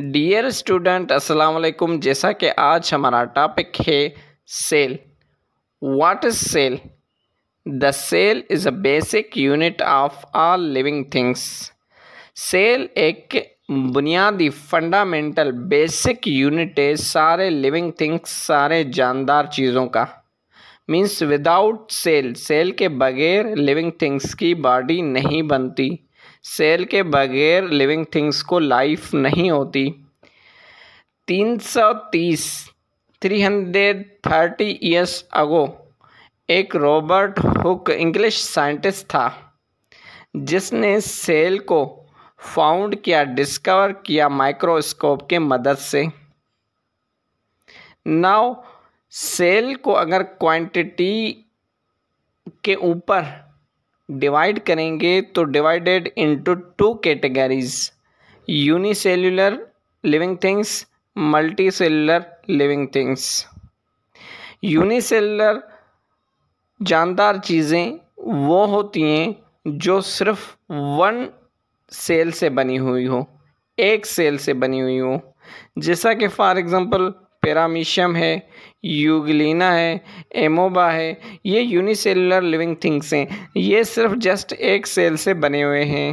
dear student अस्सलाम वालेकुम जैसा कि आज हमारा टॉपिक है cell what is cell the cell is a basic unit of all living things cell एक बुनियादी फंडामेंटल बेसिक यूनिट है सारे लिविंग थिंग्स सारे जानदार चीज़ों का मींस विदाउट सेल सेल के बगैर लिविंग थिंग्स की बॉडी नहीं बनती सेल के बगैर लिविंग थिंग्स को लाइफ नहीं होती तीन सौ तीस three hundred thirty years ago एक रॉबर्ट हुक इंग्लिश साइंटिस्ट था जिसने सेल को फाउंड किया डिस्कवर किया माइक्रोस्कोप के मदद से नाउ सेल को अगर क्वांटिटी के ऊपर डिवाइड करेंगे तो divided into two categories unicellular living things multi cellular living things unicellular जानदार चीज़ें वो होती हैं जो सिर्फ वन सेल से बनी हुई हो एक सेल से बनी हुई हो जैसा कि फॉर एग्ज़ाम्पल पैरामीशियम है यूगलिना है एमोबा है ये यूनिसेलुलर लिविंग थिंग्स हैं ये सिर्फ जस्ट एक सेल से बने हुए हैं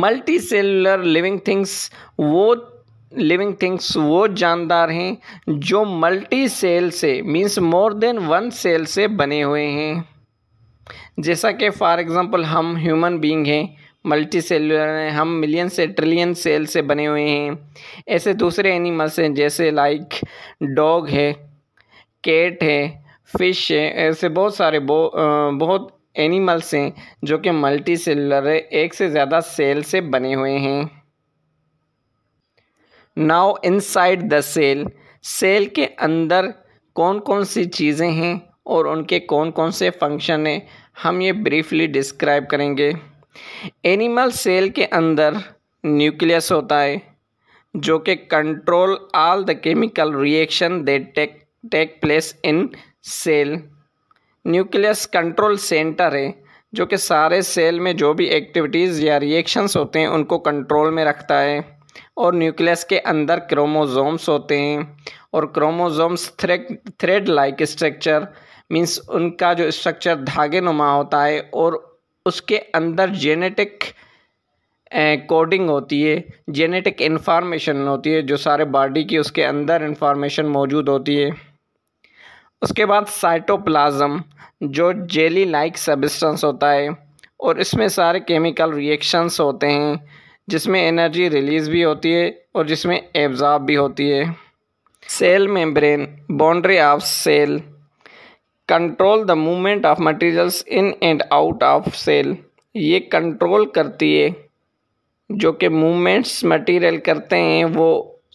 मल्टी सेलुलर लिविंग थिंग्स वो लिविंग थिंग्स वो जानदार हैं जो मल्टी सेल से means more than one cell से बने हुए हैं जैसा कि फॉर एग्ज़ाम्पल हम ह्यूमन बींग हैं मल्टी सेलर हैं हम मिलियन से ट्रिलियन सेल से बने हुए हैं ऐसे दूसरे एनिमल्स हैं जैसे लाइक डॉग है कैट है फिश है ऐसे बहुत सारे बो, आ, बहुत एनिमल्स हैं जो कि मल्टी है एक से ज़्यादा सेल से बने हुए हैं now inside the cell cell के अंदर कौन कौन सी चीज़ें हैं और उनके कौन कौन से फंक्शन हैं हम ये ब्रीफली डिस्क्राइब करेंगे एनिमल सेल के अंदर न्यूक्लियस होता है जो कि control all the chemical reaction they take take place in cell nucleus control centre है जो कि सारे सेल में जो भी एक्टिविटीज़ या रिएक्शंस होते हैं उनको कंट्रोल में रखता है और न्यूक्लियस के अंदर क्रोमोजोम्स होते हैं और chromosomes thread thread like structure means उनका जो स्ट्रक्चर धागे नुमा होता है और उसके अंदर जेनेटिक कोडिंग eh, होती है जेनेटिक इन्फॉर्मेशन होती है जो सारे बॉडी की उसके अंदर इन्फॉर्मेशन मौजूद होती है उसके बाद साइटोप्लाज्म जो जेली लाइक सबिस्टेंस होता है और इसमें सारे केमिकल रिएक्शंस होते हैं जिसमें एनर्जी रिलीज़ भी होती है और जिसमें एब्जॉर्ब भी होती है cell membrane boundary of cell control the movement of materials in and out of cell ये कंट्रोल करती है जो कि मूवमेंट्स मटेरियल करते हैं वो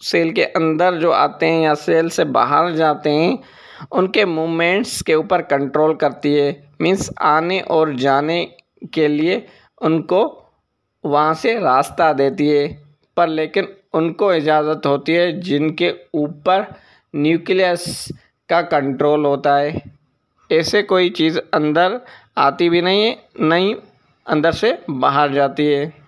सेल के अंदर जो आते हैं या सेल से बाहर जाते हैं उनके मूवमेंट्स के ऊपर कंट्रोल करती है मीन्स आने और जाने के लिए उनको वहाँ से रास्ता देती है पर लेकिन उनको इजाज़त होती है जिनके ऊपर न्यूक्लियस का कंट्रोल होता है ऐसे कोई चीज़ अंदर आती भी नहीं है नहीं अंदर से बाहर जाती है